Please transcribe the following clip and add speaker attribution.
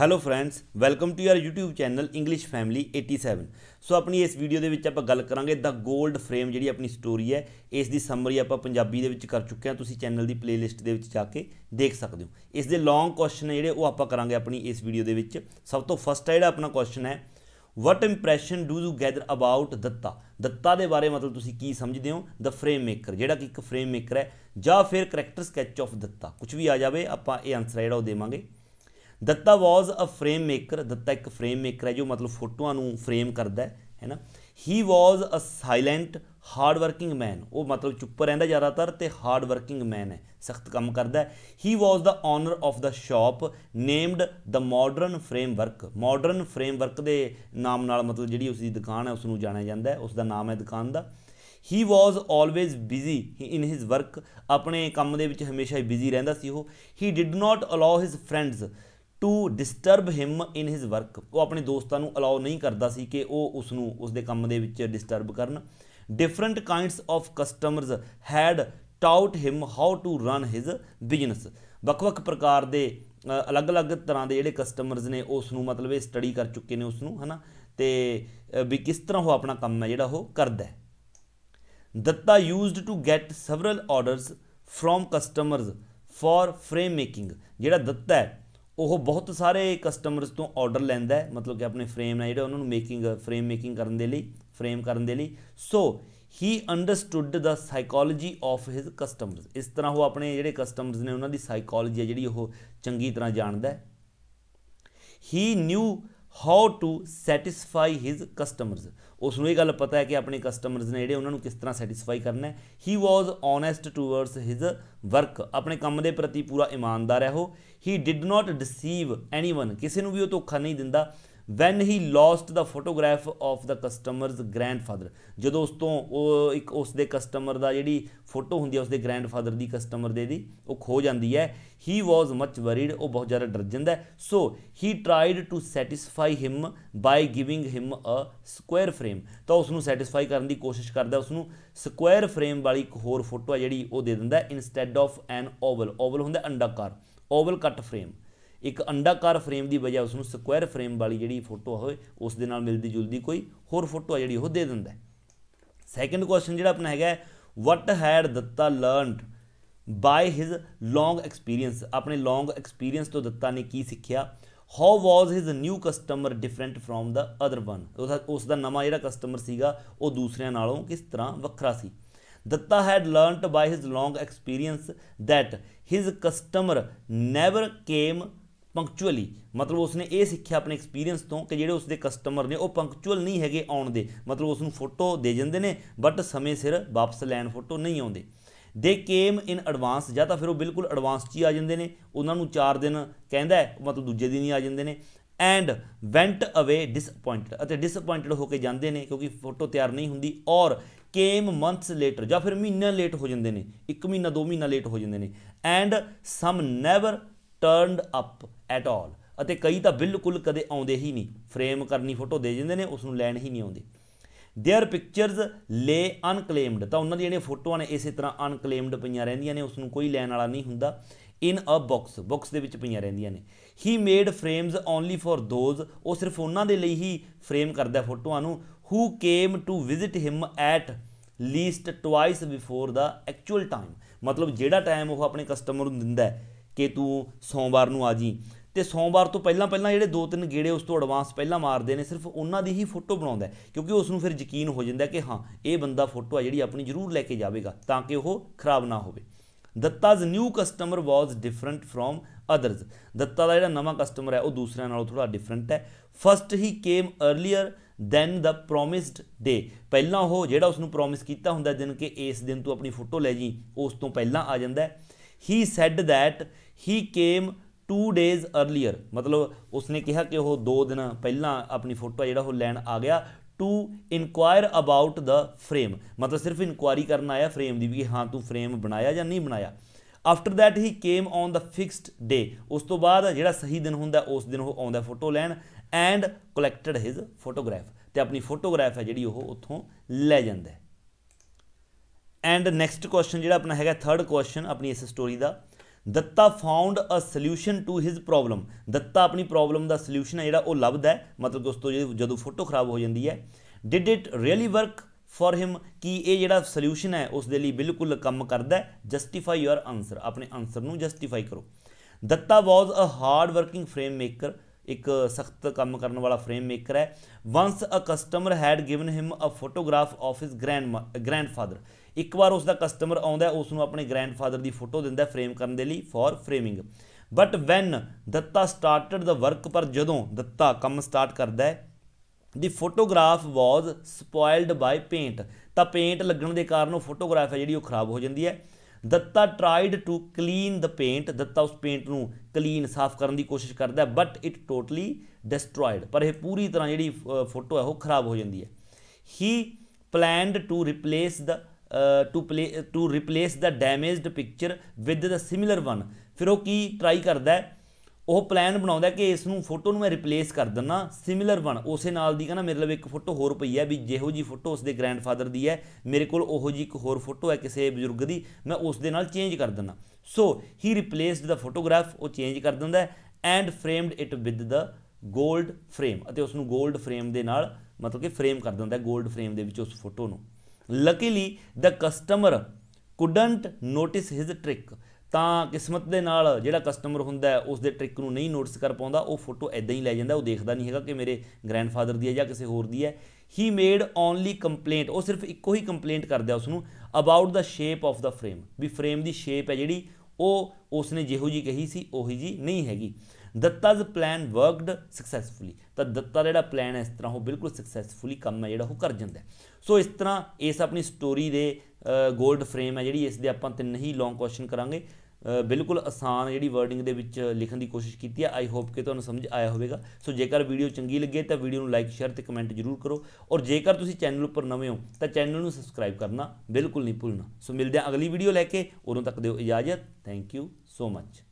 Speaker 1: hello friends welcome to your YouTube channel English family 87 so ਆਪਣੀ ਇਸ video ਦੇ ਵਿੱਚ ਆਪਾਂ ਗੱਲ ਕਰਾਂਗੇ ਦਾ 골ਡ ਫਰੇਮ ਜਿਹੜੀ ਆਪਣੀ ਸਟੋਰੀ ਹੈ ਇਸ ਦੀ ਸਮਰੀ ਆਪਾਂ ਪੰਜਾਬੀ ਦੇ ਵਿੱਚ ਕਰ ਚੁੱਕੇ ਹਾਂ ਤੁਸੀਂ ਚੈਨਲ ਦੀ ਪਲੇਲਿਸਟ ਦੇ ਵਿੱਚ ਜਾ ਕੇ ਦੇਖ ਸਕਦੇ ਹੋ ਇਸ ਦੇ ਲੌਂਗ ਕੁਐਸਚਨ ਜਿਹੜੇ ਉਹ ਆਪਾਂ ਕਰਾਂਗੇ ਆਪਣੀ ਇਸ ਵੀਡੀਓ ਦੇ ਵਿੱਚ ਸਭ ਤੋਂ ਫਸਟ ਜਿਹੜਾ ਆਪਣਾ ਕੁਐਸਚਨ ਹੈ what impression do you gather about Datta Datta ਦੇ ਬਾਰੇ ਮਤਲਬ ਤੁਸੀਂ ਕੀ ਸਮਝਦੇ ਹੋ ਦ ਫਰੇਮ ਮੇਕਰ ਜਿਹੜਾ ਕਿ ਇੱਕ ਫਰੇਮ ਮੇਕਰ ਹੈ ਜਾਂ ਫਿਰ ਕੈਰੈਕਟਰ ਸਕੈਚ ਆਫ ਦੱਤਾ ਕੁਝ ਵੀ ਆ ਜਾਵੇ ਆਪਾਂ ਇਹ ਆਨਸਰ ਜਿਹੜਾ ਉਹ ਦੇਵਾਂਗੇ Datta was a frame maker Datta ਇੱਕ ਫਰੇਮ ਮੇਕਰ ਹੈ ਜੋ ਮਤਲਬ ਫੋਟੋਆਂ ਨੂੰ ਫਰੇਮ ਕਰਦਾ ਹੈ ਹੈਨਾ he was a silent hard working man ਉਹ ਮਤਲਬ ਚੁੱਪ ਰਹਿੰਦਾ ਜ਼ਿਆਦਾਤਰ ਤੇ ਹਾਰਡ ਵਰਕਿੰਗ ਮੈਨ ਹੈ ਸਖਤ ਕੰਮ ਕਰਦਾ ਹੈ he was the owner of the shop named the modern framework modern framework ਦੇ ਨਾਮ ਨਾਲ ਮਤਲਬ ਜਿਹੜੀ ਉਸ ਦੀ ਦੁਕਾਨ ਹੈ ਉਸ ਨੂੰ ਜਾਣਿਆ ਜਾਂਦਾ ਹੈ ਉਸ ਦਾ ਨਾਮ ਹੈ ਦੁਕਾਨ ਦਾ he was always busy in his work ਆਪਣੇ ਕੰਮ ਦੇ ਵਿੱਚ ਹਮੇਸ਼ਾ ਹੀ ਬਿਜ਼ੀ ਰਹਿੰਦਾ ਸੀ ਉਹ he did not allow his friends to disturb him in his work ਉਹ ਆਪਣੇ ਦੋਸਤਾਂ ਨੂੰ ਅਲਾਉ ਨਹੀਂ ਕਰਦਾ ਸੀ ਕਿ ਉਹ ਉਸ ਨੂੰ ਉਸ ਦੇ ਕੰਮ ਦੇ ਵਿੱਚ ਡਿਸਟਰਬ ਕਰਨ different kinds of customers had taught him how to run his business ਵੱਖ-ਵੱਖ ਪ੍ਰਕਾਰ ਦੇ ਅਲੱਗ-ਅਲੱਗ ਤਰ੍ਹਾਂ ਦੇ ਜਿਹੜੇ ਕਸਟਮਰਸ ਨੇ ਉਸ ਨੂੰ ਮਤਲਬ ਇਹ ਸਟੱਡੀ ਕਰ ਚੁੱਕੇ ਨੇ ਉਸ ਨੂੰ ਹਨਾ ਤੇ ਵੀ ਕਿਸ ਤਰ੍ਹਾਂ ਉਹ ਆਪਣਾ ਕੰਮ ਹੈ ਜਿਹੜਾ ਉਹ ਕਰਦਾ ਹੈ Datta used to get several orders from customers for frame making ਜਿਹੜਾ ਦੱਤਾ ਹੈ ਉਹ ਬਹੁਤ ਸਾਰੇ ਕਸਟਮਰਸ ਤੋਂ ਆਰਡਰ ਲੈਂਦਾ ਹੈ ਮਤਲਬ ਕਿ ਆਪਣੇ ਫਰੇਮ ਨਾਲ ਜਿਹੜਾ ਉਹਨਾਂ ਨੂੰ ਮੇਕਿੰਗ ਫਰੇਮ ਮੇਕਿੰਗ ਕਰਨ ਦੇ ਲਈ ਫਰੇਮ ਕਰਨ ਦੇ ਲਈ so he understood the psychology of his customers ਇਸ ਤਰ੍ਹਾਂ ਉਹ ਆਪਣੇ ਜਿਹੜੇ ਕਸਟਮਰਸ ਨੇ ਉਹਨਾਂ ਦੀ ਸਾਈਕੋਲੋਜੀ ਹੈ ਜਿਹੜੀ ਉਹ ਚੰਗੀ ਤਰ੍ਹਾਂ ਜਾਣਦਾ ਹੈ he knew how to satisfy his customers ਉਸ ਨੂੰ ਇਹ ਗੱਲ ਪਤਾ ਹੈ ਕਿ ਆਪਣੇ ਕਸਟਮਰਸ ਨੇ ਜਿਹੜੇ ਉਹਨਾਂ ਨੂੰ ਕਿਸ ਤਰ੍ਹਾਂ ਸੈਟੀਸਫਾਈ ਕਰਨਾ ਹੈ he was honest towards his work ਆਪਣੇ ਕੰਮ ਦੇ ਪ੍ਰਤੀ ਪੂਰਾ ਇਮਾਨਦਾਰ ਹੈ ਉਹ ਹੀ ਡਿਡ ਨਾਟ ਡਿਸੀਵ ਐਨੀਵਨ ਕਿਸੇ ਨੂੰ ਵੀ ਉਹ ਧੋਖਾ ਨਹੀਂ ਦਿੰਦਾ when he lost the photograph of the customer's grandfather ਜਦੋਂ ਉਸ ਤੋਂ ਉਹ ਇੱਕ ਉਸ ਦੇ ਕਸਟਮਰ ਦਾ ਜਿਹੜੀ ਫੋਟੋ ਹੁੰਦੀ ਹੈ ਉਸ ਦੇ ਗ੍ਰੈਂਡਫਾਦਰ ਦੀ ਕਸਟਮਰ ਦੇ ਦੀ ਉਹ ਖੋ ਜਾਂਦੀ ਹੈ ਹੀ ਵਾਸ ਮਚ ਵਰੀਡ ਉਹ ਬਹੁਤ ਜ਼ਿਆਦਾ ਡਰ ਜਾਂਦਾ ਹੈ so he tried to satisfy him by giving him a square frame ਤਾਂ ਉਸ ਨੂੰ ਸੈਟੀਸਫਾਈ ਕਰਨ ਦੀ ਕੋਸ਼ਿਸ਼ ਕਰਦਾ ਉਸ ਨੂੰ ਸਕੁਅਰ ਫਰੇਮ ਵਾਲੀ ਇੱਕ ਹੋਰ ਫੋਟੋ ਹੈ ਜਿਹੜੀ ਉਹ ਦੇ ਦਿੰਦਾ instead of an oval oval ਹੁੰਦਾ ਅੰਡਾਕਾਰ ਓਵਲ ਕੱਟ ਫਰੇਮ ਇੱਕ ਅੰਡਾਕਾਰ ਫਰੇਮ ਦੀ ਬਜਾਏ ਉਸ ਨੂੰ ਸਕੁਆਇਰ ਫਰੇਮ ਵਾਲੀ ਜਿਹੜੀ ਫੋਟੋ ਹੋਏ ਉਸ ਦੇ ਨਾਲ ਮਿਲਦੀ ਜੁਲਦੀ ਕੋਈ ਹੋਰ ਫੋਟੋ ਆ ਜਿਹੜੀ ਉਹ ਦੇ ਦਿੰਦਾ ਸੈਕੰਡ ਕੁਐਸਚਨ ਜਿਹੜਾ ਆਪਣਾ ਹੈਗਾ what had Datta learned by his long experience ਆਪਣੇ ਲੌਂਗ ਐਕਸਪੀਰੀਅੰਸ ਤੋਂ ਦਿੱਤਾ ਨੇ ਕੀ ਸਿੱਖਿਆ how was his new customer different from the other one ਉਸ ਦਾ ਨਵਾਂ ਜਿਹੜਾ ਕਸਟਮਰ ਸੀਗਾ ਉਹ ਦੂਸਰਿਆਂ ਨਾਲੋਂ ਕਿਸ ਤਰ੍ਹਾਂ ਵੱਖਰਾ ਸੀ Datta had learned by his long experience that his customer never came punctually ਮਤਲਬ ਉਸਨੇ ਇਹ ਸਿੱਖਿਆ ਆਪਣੇ ਐਕਸਪੀਰੀਅੰਸ ਤੋਂ ਕਿ ਜਿਹੜੇ ਉਸਦੇ ਕਸਟਮਰ ਨੇ ਉਹ ਪੰਕਚੁਅਲ ਨਹੀਂ ਹੈਗੇ ਆਉਣ ਦੇ ਮਤਲਬ ਉਸ ਨੂੰ ਫੋਟੋ ਦੇ ਜਾਂਦੇ ਨੇ ਬਟ ਸਮੇਂ ਸਿਰ ਵਾਪਸ ਲੈਣ ਫੋਟੋ ਨਹੀਂ ਆਉਂਦੇ ਦੇ ਕੇਮ ਇਨ ਐਡਵਾਂਸ ਜਾਂ ਤਾਂ ਫਿਰ ਉਹ ਬਿਲਕੁਲ ਐਡਵਾਂਸ 'ਚ ਹੀ ਆ ਜਾਂਦੇ ਨੇ ਉਹਨਾਂ ਨੂੰ 4 ਦਿਨ ਕਹਿੰਦਾ ਮਤਲਬ ਦੂਜੇ ਦਿਨ ਹੀ ਆ ਜਾਂਦੇ ਨੇ ਐਂਡ ਵੈਂਟ ਅਵੇ ਡਿਸਪਾਇੰਟਡ ਅਤੇ ਡਿਸਪਾਇੰਟਡ ਹੋ ਕੇ ਜਾਂਦੇ ਨੇ ਕਿਉਂਕਿ ਫੋਟੋ ਤਿਆਰ ਨਹੀਂ ਹੁੰਦੀ ਔਰ ਕੇਮ ਮੰਥਸ ਲੇਟਰ ਜਾਂ ਫਿਰ ਮਹੀਨਾ ਲੇਟ ਹੋ ਜਾਂਦੇ ਨੇ ਇੱਕ ਮਹੀਨਾ ਦੋ ਮਹੀਨਾ ਲੇਟ ਹੋ ਜਾਂਦੇ ਨੇ and some never turned up at all ਅਤੇ ਕਈ ਤਾਂ ਬਿਲਕੁਲ ਕਦੇ ਆਉਂਦੇ ਹੀ ਨਹੀਂ ਫਰੇਮ ਕਰਨੀ ਫੋਟੋ ਦੇ ਜਿੰਦੇ ਨੇ ਉਸ ਨੂੰ ਲੈਣ ਹੀ ਨਹੀਂ ਆਉਂਦੇ देयर ਪਿਕਚਰਸ ਲੇ ਅਨਕਲੇਮਡ ਤਾਂ ਉਹਨਾਂ ਦੀਆਂ ਜਿਹੜੀਆਂ ਫੋਟੋਆਂ ਨੇ ਇਸੇ ਤਰ੍ਹਾਂ ਅਨਕਲੇਮਡ ਪਈਆਂ ਰਹਿੰਦੀਆਂ ਨੇ ਉਸ ਨੂੰ ਕੋਈ ਲੈਣ ਵਾਲਾ ਨਹੀਂ ਹੁੰਦਾ ਇਨ ਅ ਬਾਕਸ ਬਾਕਸ ਦੇ ਵਿੱਚ ਪਈਆਂ ਰਹਿੰਦੀਆਂ ਨੇ he made frames only for those ਉਹ ਸਿਰਫ ਉਹਨਾਂ ਦੇ ਲਈ ਹੀ ਫਰੇਮ ਕਰਦਾ ਫੋਟੋਆਂ ਨੂੰ who came to visit him at least twice before the actual time ਮਤਲਬ ਜਿਹੜਾ ਟਾਈਮ ਉਹ ਆਪਣੇ ਕਸਟਮਰ ਨੂੰ ਦਿੰਦਾ ਕਿ ਤੂੰ ਸੋਮਵਾਰ ਨੂੰ ਆ ਜੀ ਤੇ ਸੋਮਵਾਰ ਤੋਂ ਪਹਿਲਾਂ ਪਹਿਲਾਂ ਜਿਹੜੇ ਦੋ ਤਿੰਨ ਗੇੜੇ ਉਸ ਤੋਂ ਐਡਵਾਂਸ ਪਹਿਲਾਂ ਮਾਰਦੇ ਨੇ ਸਿਰਫ ਉਹਨਾਂ ਦੀ ਹੀ ਫੋਟੋ ਬਣਾਉਂਦਾ ਕਿਉਂਕਿ ਉਸ ਨੂੰ ਫਿਰ ਯਕੀਨ ਹੋ ਜਾਂਦਾ ਕਿ ਹਾਂ ਇਹ ਬੰਦਾ ਫੋਟੋ ਆ ਜਿਹੜੀ ਆਪਣੀ ਜ਼ਰੂਰ ਲੈ ਕੇ ਜਾਵੇਗਾ ਤਾਂ ਕਿ ਉਹ ਖਰਾਬ ਨਾ ਹੋਵੇ Datta's new customer was different from others Datta ਦਾ ਜਿਹੜਾ ਨਵਾਂ ਕਸਟਮਰ ਹੈ ਉਹ ਦੂਸਰਿਆਂ ਨਾਲੋਂ ਥੋੜਾ ਡਿਫਰੈਂਟ ਹੈ first he came earlier than the promised day ਪਹਿਲਾਂ ਉਹ ਜਿਹੜਾ ਉਸ ਨੂੰ ਪ੍ਰੋਮਿਸ ਕੀਤਾ ਹੁੰਦਾ ਦਿਨ ਕਿ ਇਸ ਦਿਨ ਤੂੰ ਆਪਣੀ ਫੋਟੋ ਲੈ ਜੀ ਉਸ ਤੋਂ ਪਹਿਲਾਂ ਆ ਜਾਂਦਾ ਹੈ he said that he came 2 days earlier ਮਤਲਬ ਉਸਨੇ ਕਿਹਾ ਕਿ ਉਹ 2 ਦਿਨ ਪਹਿਲਾਂ ਆਪਣੀ ਫੋਟੋ ਜਿਹੜਾ ਉਹ ਲੈਣ ਆ ਗਿਆ to inquire about the frame ਮਤਲਬ ਸਿਰਫ ਇਨਕੁਆਇਰੀ ਕਰਨ ਆਇਆ ਫਰੇਮ ਦੀ ਵੀ ਹਾਂ ਤੂੰ ਫਰੇਮ ਬਣਾਇਆ ਜਾਂ ਨਹੀਂ ਬਣਾਇਆ after that he came on the fixed day ਉਸ ਤੋਂ ਬਾਅਦ ਜਿਹੜਾ ਸਹੀ ਦਿਨ ਹੁੰਦਾ ਉਸ ਦਿਨ ਉਹ ਆਉਂਦਾ ਫੋਟੋ ਲੈਣ ਐਂਡ ਕਲੈਕਟਡ ਹਿਸ ਫੋਟੋਗ੍ਰਾਫ ਤੇ ਆਪਣੀ ਫੋਟੋਗ੍ਰਾਫ ਹੈ ਜਿਹੜੀ ਉਹ ਉੱਥੋਂ ਲੈ ਜਾਂਦਾ ਐਂਡ ਨੈਕਸਟ ਕੁਐਸਚਨ ਜਿਹੜਾ ਆਪਣਾ ਹੈਗਾ ਥਰਡ ਕੁਐਸਚਨ ਆਪਣੀ ਇਸ ਸਟੋਰੀ ਦਾ Datta found a solution to his problem Datta ਆਪਣੀ ਪ੍ਰੋਬਲਮ ਦਾ ਸੋਲੂਸ਼ਨ ਹੈ ਜਿਹੜਾ ਉਹ ਲੱਭਦਾ ਹੈ ਮਤਲਬ ਦੋਸਤੋ ਜਦੋਂ ਫੋਟੋ ਖਰਾਬ ਹੋ ਜਾਂਦੀ ਹੈ did it really work for him ਕਿ ਇਹ ਜਿਹੜਾ ਸੋਲੂਸ਼ਨ ਹੈ ਉਸ ਦੇ ਲਈ ਬਿਲਕੁਲ ਕੰਮ ਕਰਦਾ ਹੈ ਜਸਟੀਫਾਈ ਯੋਰ ਆਨਸਰ ਆਪਣੇ ਆਨਸਰ ਨੂੰ ਜਸਟੀਫਾਈ ਕਰੋ Datta was a hard working frame maker ਇੱਕ ਸਖਤ ਕੰਮ ਕਰਨ ਵਾਲਾ ਫਰੇਮ ਮੇਕਰ ਹੈ once a customer had given him a photograph of his grand grandfather ਇੱਕ ਵਾਰ ਉਸ ਦਾ ਕਸਟਮਰ ਆਉਂਦਾ ਉਸ ਨੂੰ ਆਪਣੇ ਗ੍ਰੈਂਡਫਾਦਰ ਦੀ ਫੋਟੋ ਦਿੰਦਾ ਫਰੇਮ ਕਰਨ ਦੇ ਲਈ for framing but when Datta started the work ਪਰ ਜਦੋਂ ਦੱਤਾ ਕੰਮ ਸਟਾਰਟ ਕਰਦਾ ਦੀ photograph was spoiled by paint ਤਾਂ ਪੇਂਟ ਲੱਗਣ ਦੇ ਕਾਰਨ ਉਹ ਫੋਟੋਗ੍ਰਾਫ ਹੈ ਜਿਹੜੀ ਉਹ ਖਰਾਬ ਹੋ ਜਾਂਦੀ ਹੈ Datta tried to clean the paint Datta ਉਸ ਪੇਂਟ ਨੂੰ ਕਲੀਨ ਸਾਫ਼ ਕਰਨ ਦੀ ਕੋਸ਼ਿਸ਼ ਕਰਦਾ ਬਟ ਇਟ ਟੋਟਲੀ ਡਿਸਟਰੋਇਡ ਪਰ ਇਹ ਪੂਰੀ ਤਰ੍ਹਾਂ ਜਿਹੜੀ ਫੋਟੋ ਹੈ ਉਹ ਖਰਾਬ ਹੋ ਜਾਂਦੀ ਹੈ he planned to replace the to play to replace the damaged picture with the similar one ਫਿਰ ਉਹ ਕੀ ਟਰਾਈ ਕਰਦਾ ਉਹ ਪਲਾਨ ਬਣਾਉਂਦਾ ਕਿ ਇਸ ਨੂੰ ਫੋਟੋ ਨੂੰ ਮੈਂ ਰਿਪਲੇਸ ਕਰ ਦਿੰਨਾ ਸਿਮਿਲਰ ਵਨ ਉਸੇ ਨਾਲ ਦੀ ਕਹਿੰਦਾ ਮੇਰੇ ਲਵੇ ਇੱਕ ਫੋਟੋ ਹੋਰ ਪਈ ਹੈ ਵੀ ਜਿਹੋ ਜੀ ਫੋਟੋ ਉਸ ਦੇ ਗ੍ਰੈਂਡਫਾਦਰ ਦੀ ਹੈ ਮੇਰੇ ਕੋਲ ਉਹੋ ਜੀ ਇੱਕ ਹੋਰ ਫੋਟੋ ਹੈ ਕਿਸੇ ਬਜ਼ੁਰਗ ਦੀ ਮੈਂ ਉਸ ਦੇ ਨਾਲ ਚੇਂਜ ਕਰ ਦਿੰਨਾ ਸੋ ਹੀ ਰਿਪਲੇਸਡ ਦਾ ਫੋਟੋਗ੍ਰਾਫ ਉਹ ਚੇਂਜ ਕਰ ਦਿੰਦਾ ਹੈ and framed it with the gold frame ਅਤੇ ਉਸ ਨੂੰ ਗੋਲਡ ਫਰੇਮ ਦੇ ਨਾਲ ਮਤਲਬ ਕਿ ਫਰੇਮ ਕਰ ਦਿੰਦਾ ਹੈ ਗੋਲਡ ਫਰੇਮ ਦੇ ਵਿੱਚ ਉਸ ਫੋਟੋ ਨੂੰ luckily the customer couldn't notice his trick ਤਾਂ ਕਿਸਮਤ ਦੇ ਨਾਲ ਜਿਹੜਾ ਕਸਟਮਰ ਹੁੰਦਾ ਹੈ ਉਸ ਦੇ ਟ੍ਰਿਕ ਨੂੰ ਨਹੀਂ ਨੋਟਿਸ ਕਰ ਪਾਉਂਦਾ ਉਹ ਫੋਟੋ ਐਦਾਂ ਹੀ ਲੈ ਜਾਂਦਾ ਉਹ ਦੇਖਦਾ ਨਹੀਂ ਹੈਗਾ ਕਿ ਮੇਰੇ ਗ੍ਰੈਂਡਫਾਦਰ ਦੀ ਹੈ ਜਾਂ ਕਿਸੇ ਹੋਰ ਦੀ ਹੈ ਹੀ ਮੇਡ ਓਨਲੀ ਕੰਪਲੇਂਟ ਉਹ ਸਿਰਫ ਇੱਕੋ ਹੀ ਕੰਪਲੇਂਟ ਕਰਦਾ ਉਸ ਨੂੰ about the shape of the frame ਵੀ ਫਰੇਮ ਦੀ ਸ਼ੇਪ ਹੈ ਜਿਹੜੀ ਉਹ ਉਸਨੇ ਜਿਹੋ ਜੀ ਕਹੀ ਸੀ ਉਹੀ ਜੀ ਨਹੀਂ ਹੈਗੀ ਦੱਤਾਜ਼ ਪਲਾਨ ਵਰਕਡ ਸਕਸੈਸਫੁਲੀ ਤਾਂ ਦੱਤਾ ਜਿਹੜਾ ਪਲਾਨ ਹੈ ਇਸ ਤਰ੍ਹਾਂ ਉਹ ਬਿਲਕੁਲ ਸਕਸੈਸਫੁਲੀ ਕੰਮ ਹੈ ਜਿਹੜਾ ਉਹ ਕਰ ਜਾਂਦਾ ਸੋ ਇਸ ਤਰ੍ਹਾਂ ਇਸ ਆਪਣੀ ਸਟੋਰੀ ਦੇ ਗੋਲਡ ਫਰੇਮ ਹੈ ਜਿਹੜੀ ਇਸ ਦੇ ਆਪਾਂ ਤਿੰਨ ਹੀ ਲੌਂਗ ਕੁਐਸਚਨ ਕਰਾਂਗੇ ਬਿਲਕੁਲ ਆਸਾਨ ਜਿਹੜੀ ਵਰਡਿੰਗ ਦੇ ਵਿੱਚ ਲਿਖਣ ਦੀ ਕੋਸ਼ਿਸ਼ ਕੀਤੀ ਹੈ ਆਈ ਹੋਪ ਕਿ ਤੁਹਾਨੂੰ ਸਮਝ ਆਇਆ ਹੋਵੇਗਾ ਸੋ ਜੇਕਰ ਵੀਡੀਓ ਚੰਗੀ ਲੱਗੇ ਤਾਂ ਵੀਡੀਓ ਨੂੰ ਲਾਈਕ ਸ਼ੇਅਰ ਤੇ ਕਮੈਂਟ ਜ਼ਰੂਰ ਕਰੋ ਔਰ ਜੇਕਰ ਤੁਸੀਂ ਚੈਨਲ ਉੱਪਰ ਨਵੇਂ ਹੋ ਤਾਂ ਚੈਨਲ ਨੂੰ ਸਬਸਕ੍ਰਾਈਬ ਕਰਨਾ ਬਿਲਕੁਲ ਨਹੀਂ ਭੁੱਲਣਾ ਸੋ ਮਿਲਦੇ ਹਾਂ ਅਗਲੀ ਵੀਡੀਓ ਲੈ ਕੇ ਉਦੋਂ ਤੱਕ ਦਿਓ ਇਜਾਜ਼ਤ ਥੈਂਕ ਯੂ ਸੋ ਮੱਚ